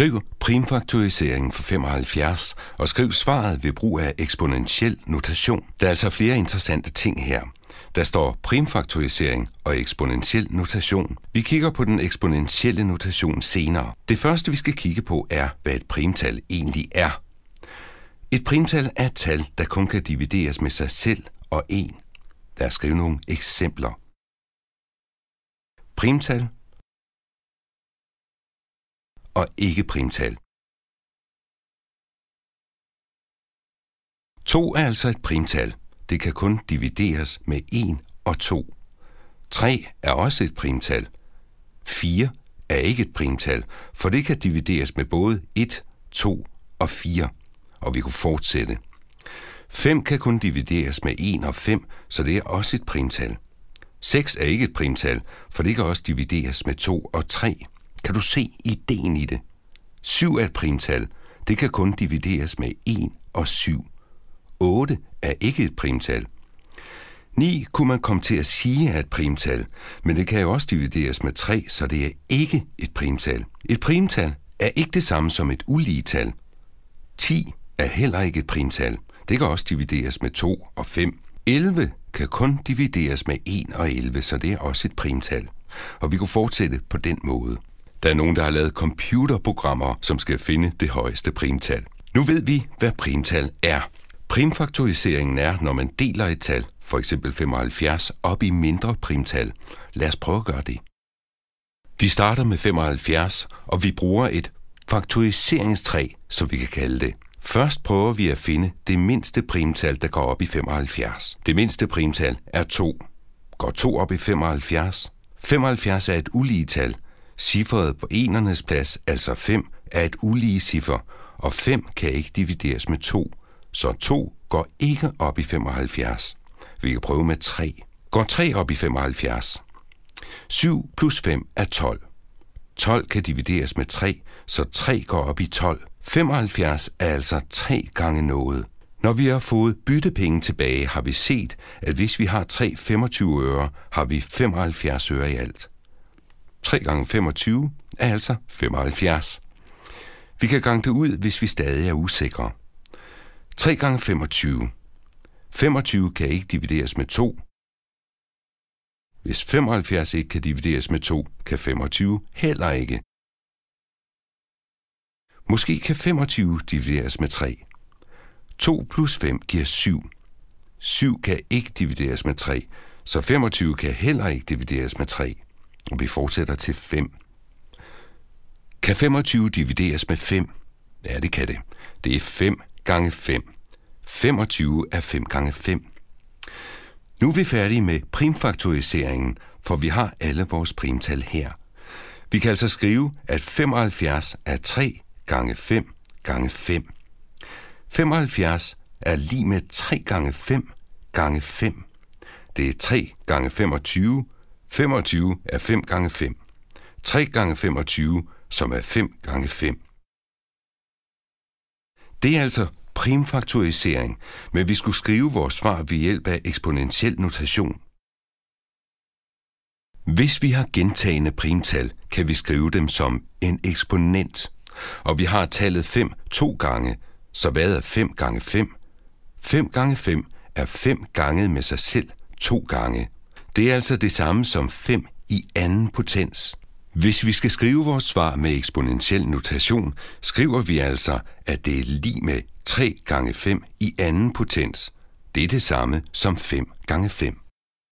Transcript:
Skriv primfaktoriseringen for 75 og skriv svaret ved brug af eksponentiel notation. Der er altså flere interessante ting her. Der står primfaktorisering og eksponentiel notation. Vi kigger på den eksponentielle notation senere. Det første, vi skal kigge på, er, hvad et primtal egentlig er. Et primtal er et tal, der kun kan divideres med sig selv og en. Der er skrevet nogle eksempler. Primtal og ikke primtal. 2 er altså et primtal. Det kan kun divideres med 1 og 2. 3 er også et primtal. 4 er ikke et primtal, for det kan divideres med både 1, 2 og 4. Og vi kunne fortsætte. 5 kan kun divideres med 1 og 5, så det er også et primtal. 6 er ikke et primtal, for det kan også divideres med 2 og 3. Kan du se ideen i det? 7 er et primtal. Det kan kun divideres med 1 og 7. 8 er ikke et primtal. 9 kunne man komme til at sige er et primtal, men det kan jo også divideres med 3, så det er ikke et primtal. Et primtal er ikke det samme som et ulige tal. 10 er heller ikke et primtal. Det kan også divideres med 2 og 5. 11 kan kun divideres med 1 og 11, så det er også et primtal. Og vi kunne fortsætte på den måde. Der er nogen, der har lavet computerprogrammer, som skal finde det højeste primtal. Nu ved vi, hvad primtal er. Primfaktoriseringen er, når man deler et tal, for eksempel 75, op i mindre primtal. Lad os prøve at gøre det. Vi starter med 75, og vi bruger et faktoriseringstræ, som vi kan kalde det. Først prøver vi at finde det mindste primtal, der går op i 75. Det mindste primtal er 2. Går 2 op i 75? 75 er et ulige tal, Cifret på enernes plads, altså 5, er et ulige ciffer, og 5 kan ikke divideres med 2, så 2 går ikke op i 75. Vi kan prøve med 3. Går 3 op i 75? 7 plus 5 er 12. 12 kan divideres med 3, så 3 går op i 12. 75 er altså 3 gange noget. Når vi har fået byttepenge tilbage, har vi set, at hvis vi har 3 25 øre, har vi 75 øre i alt. 3 gange 25 er altså 75. Vi kan gange det ud, hvis vi stadig er usikre. 3 gange 25. 25 kan ikke divideres med 2. Hvis 75 ikke kan divideres med 2, kan 25 heller ikke. Måske kan 25 divideres med 3. 2 plus 5 giver 7. 7 kan ikke divideres med 3, så 25 kan heller ikke divideres med 3 og vi fortsætter til 5. Kan 25 divideres med 5? Ja, det kan det. Det er 5 gange 5. 25 er 5 gange 5. Nu er vi færdige med primfaktoriseringen, for vi har alle vores primtal her. Vi kan altså skrive, at 75 er 3 gange 5 gange 5. 75 er lige med 3 gange 5 gange 5. Det er 3 gange 25, 25 er 5 gange 5. 3 gange 25, som er 5 gange 5. Det er altså primfaktorisering, men vi skulle skrive vores svar ved hjælp af eksponentiel notation. Hvis vi har gentagende primtal, kan vi skrive dem som en eksponent. Og vi har tallet 5 to gange, så hvad er 5 gange 5? 5 gange 5 er 5 gange med sig selv to gange det er altså det samme som 5 i anden potens. Hvis vi skal skrive vores svar med eksponentiel notation, skriver vi altså, at det er lige med 3 gange 5 i anden potens. Det er det samme som 5 gange 5.